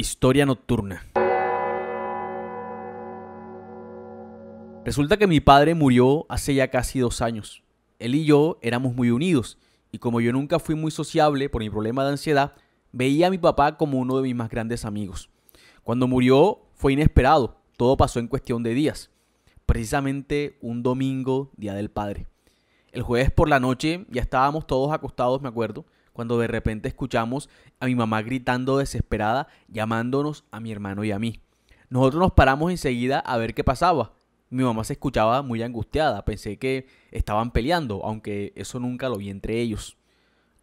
Historia nocturna. Resulta que mi padre murió hace ya casi dos años. Él y yo éramos muy unidos, y como yo nunca fui muy sociable por mi problema de ansiedad, veía a mi papá como uno de mis más grandes amigos. Cuando murió fue inesperado, todo pasó en cuestión de días, precisamente un domingo, Día del Padre. El jueves por la noche ya estábamos todos acostados, me acuerdo, cuando de repente escuchamos a mi mamá gritando desesperada, llamándonos a mi hermano y a mí. Nosotros nos paramos enseguida a ver qué pasaba. Mi mamá se escuchaba muy angustiada, pensé que estaban peleando, aunque eso nunca lo vi entre ellos.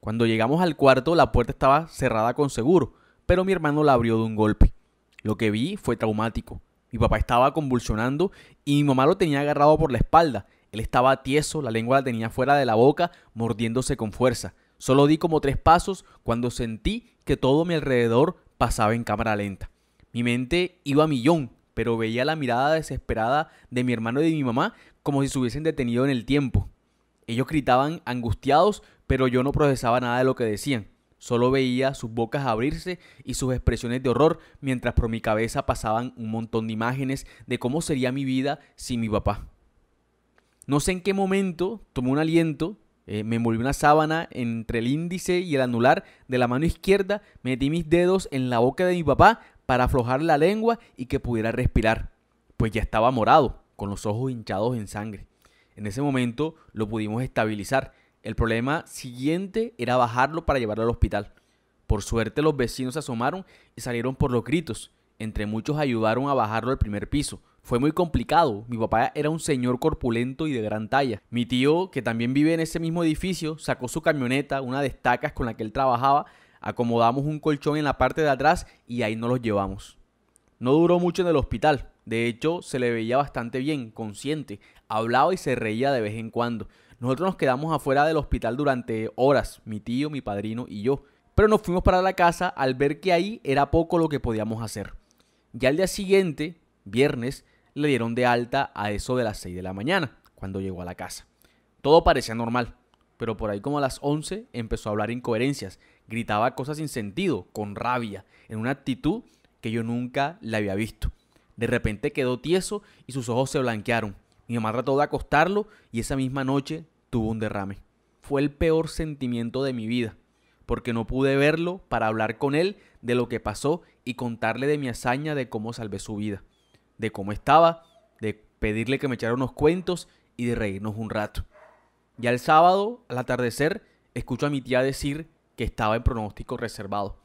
Cuando llegamos al cuarto, la puerta estaba cerrada con seguro, pero mi hermano la abrió de un golpe. Lo que vi fue traumático. Mi papá estaba convulsionando y mi mamá lo tenía agarrado por la espalda. Él estaba tieso, la lengua la tenía fuera de la boca, mordiéndose con fuerza. Solo di como tres pasos cuando sentí que todo mi alrededor pasaba en cámara lenta. Mi mente iba a millón, pero veía la mirada desesperada de mi hermano y de mi mamá como si se hubiesen detenido en el tiempo. Ellos gritaban angustiados, pero yo no procesaba nada de lo que decían. Solo veía sus bocas abrirse y sus expresiones de horror mientras por mi cabeza pasaban un montón de imágenes de cómo sería mi vida sin mi papá. No sé en qué momento tomé un aliento eh, me envolví una sábana entre el índice y el anular de la mano izquierda, metí mis dedos en la boca de mi papá para aflojar la lengua y que pudiera respirar, pues ya estaba morado, con los ojos hinchados en sangre. En ese momento lo pudimos estabilizar. El problema siguiente era bajarlo para llevarlo al hospital. Por suerte los vecinos se asomaron y salieron por los gritos. Entre muchos ayudaron a bajarlo al primer piso fue muy complicado. Mi papá era un señor corpulento y de gran talla. Mi tío, que también vive en ese mismo edificio, sacó su camioneta, una de estacas con la que él trabajaba, acomodamos un colchón en la parte de atrás y ahí nos los llevamos. No duró mucho en el hospital. De hecho, se le veía bastante bien, consciente. Hablaba y se reía de vez en cuando. Nosotros nos quedamos afuera del hospital durante horas, mi tío, mi padrino y yo. Pero nos fuimos para la casa al ver que ahí era poco lo que podíamos hacer. Ya al día siguiente, viernes, le dieron de alta a eso de las 6 de la mañana, cuando llegó a la casa. Todo parecía normal, pero por ahí como a las 11 empezó a hablar incoherencias, gritaba cosas sin sentido, con rabia, en una actitud que yo nunca le había visto. De repente quedó tieso y sus ojos se blanquearon. Mi mamá trató de acostarlo y esa misma noche tuvo un derrame. Fue el peor sentimiento de mi vida, porque no pude verlo para hablar con él de lo que pasó y contarle de mi hazaña de cómo salvé su vida de cómo estaba, de pedirle que me echara unos cuentos y de reírnos un rato. Ya el sábado, al atardecer, escucho a mi tía decir que estaba en pronóstico reservado.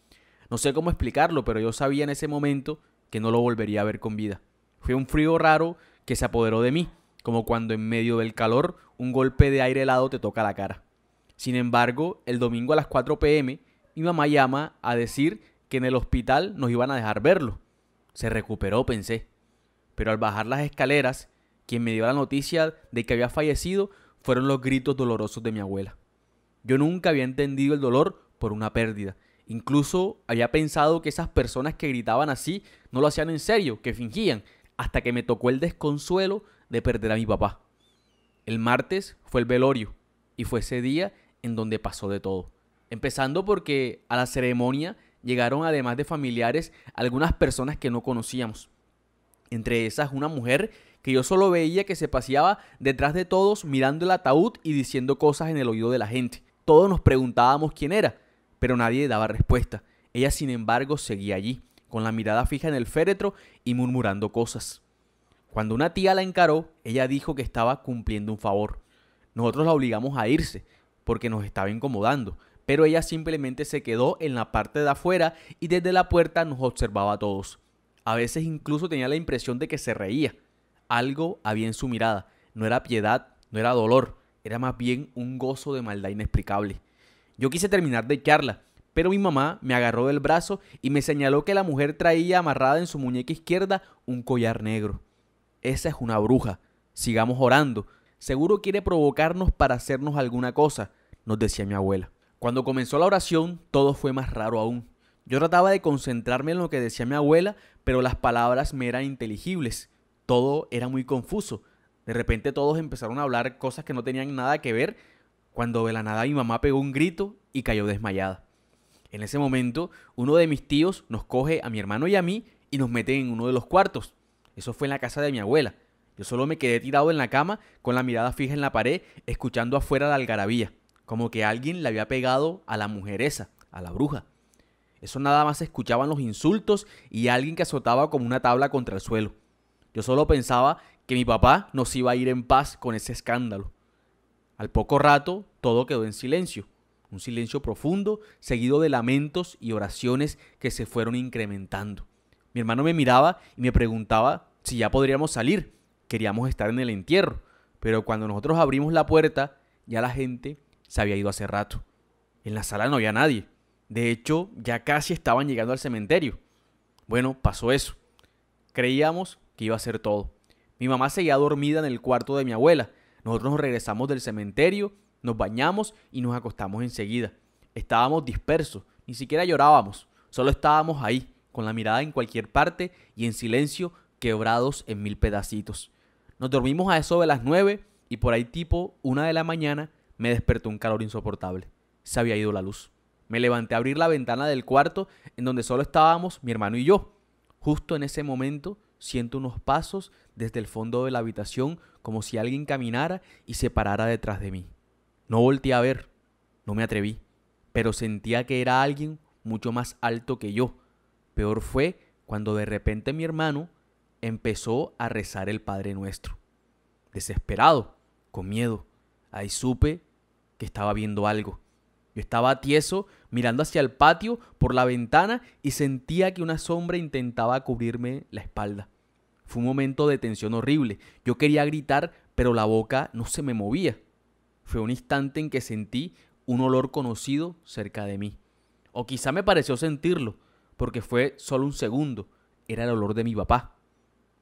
No sé cómo explicarlo, pero yo sabía en ese momento que no lo volvería a ver con vida. Fue un frío raro que se apoderó de mí, como cuando en medio del calor un golpe de aire helado te toca la cara. Sin embargo, el domingo a las 4 pm, mi mamá llama a decir que en el hospital nos iban a dejar verlo. Se recuperó, pensé pero al bajar las escaleras, quien me dio la noticia de que había fallecido fueron los gritos dolorosos de mi abuela. Yo nunca había entendido el dolor por una pérdida. Incluso había pensado que esas personas que gritaban así no lo hacían en serio, que fingían, hasta que me tocó el desconsuelo de perder a mi papá. El martes fue el velorio y fue ese día en donde pasó de todo. Empezando porque a la ceremonia llegaron además de familiares algunas personas que no conocíamos. Entre esas, una mujer que yo solo veía que se paseaba detrás de todos mirando el ataúd y diciendo cosas en el oído de la gente. Todos nos preguntábamos quién era, pero nadie daba respuesta. Ella, sin embargo, seguía allí, con la mirada fija en el féretro y murmurando cosas. Cuando una tía la encaró, ella dijo que estaba cumpliendo un favor. Nosotros la obligamos a irse, porque nos estaba incomodando, pero ella simplemente se quedó en la parte de afuera y desde la puerta nos observaba a todos. A veces incluso tenía la impresión de que se reía. Algo había en su mirada. No era piedad, no era dolor, era más bien un gozo de maldad inexplicable. Yo quise terminar de echarla, pero mi mamá me agarró del brazo y me señaló que la mujer traía amarrada en su muñeca izquierda un collar negro. Esa es una bruja. Sigamos orando. Seguro quiere provocarnos para hacernos alguna cosa, nos decía mi abuela. Cuando comenzó la oración, todo fue más raro aún. Yo trataba de concentrarme en lo que decía mi abuela, pero las palabras me eran inteligibles. Todo era muy confuso. De repente todos empezaron a hablar cosas que no tenían nada que ver, cuando de la nada mi mamá pegó un grito y cayó desmayada. En ese momento, uno de mis tíos nos coge a mi hermano y a mí y nos mete en uno de los cuartos. Eso fue en la casa de mi abuela. Yo solo me quedé tirado en la cama, con la mirada fija en la pared, escuchando afuera la algarabía, como que alguien le había pegado a la mujer esa, a la bruja. Eso nada más escuchaban los insultos y alguien que azotaba como una tabla contra el suelo. Yo solo pensaba que mi papá nos iba a ir en paz con ese escándalo. Al poco rato todo quedó en silencio, un silencio profundo seguido de lamentos y oraciones que se fueron incrementando. Mi hermano me miraba y me preguntaba si ya podríamos salir. Queríamos estar en el entierro, pero cuando nosotros abrimos la puerta, ya la gente se había ido hace rato. En la sala no había nadie. De hecho, ya casi estaban llegando al cementerio. Bueno, pasó eso. Creíamos que iba a ser todo. Mi mamá seguía dormida en el cuarto de mi abuela. Nosotros nos regresamos del cementerio, nos bañamos y nos acostamos enseguida. Estábamos dispersos, ni siquiera llorábamos, solo estábamos ahí, con la mirada en cualquier parte y en silencio, quebrados en mil pedacitos. Nos dormimos a eso de las nueve y por ahí tipo una de la mañana me despertó un calor insoportable. Se había ido la luz. Me levanté a abrir la ventana del cuarto en donde solo estábamos mi hermano y yo. Justo en ese momento siento unos pasos desde el fondo de la habitación como si alguien caminara y se parara detrás de mí. No volteé a ver, no me atreví, pero sentía que era alguien mucho más alto que yo. Peor fue cuando de repente mi hermano empezó a rezar el Padre Nuestro. Desesperado, con miedo, ahí supe que estaba viendo algo. Yo estaba tieso, mirando hacia el patio por la ventana y sentía que una sombra intentaba cubrirme la espalda. Fue un momento de tensión horrible. Yo quería gritar, pero la boca no se me movía. Fue un instante en que sentí un olor conocido cerca de mí. O quizá me pareció sentirlo, porque fue solo un segundo. Era el olor de mi papá.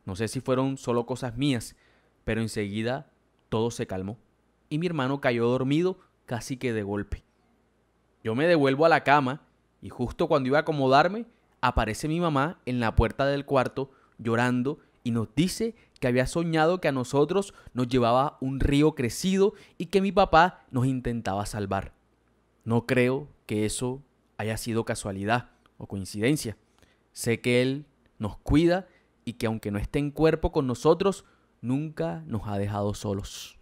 No sé si fueron solo cosas mías, pero enseguida todo se calmó y mi hermano cayó dormido casi que de golpe. Yo me devuelvo a la cama y justo cuando iba a acomodarme, aparece mi mamá en la puerta del cuarto llorando y nos dice que había soñado que a nosotros nos llevaba un río crecido y que mi papá nos intentaba salvar. No creo que eso haya sido casualidad o coincidencia. Sé que Él nos cuida y que aunque no esté en cuerpo con nosotros, nunca nos ha dejado solos.